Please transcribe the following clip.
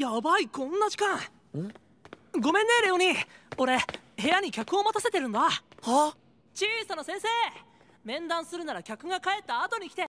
やばいこんな時間ごめんねレオニー俺部屋に客を待たせてるんだは小さな先生面談するなら客が帰った後に来て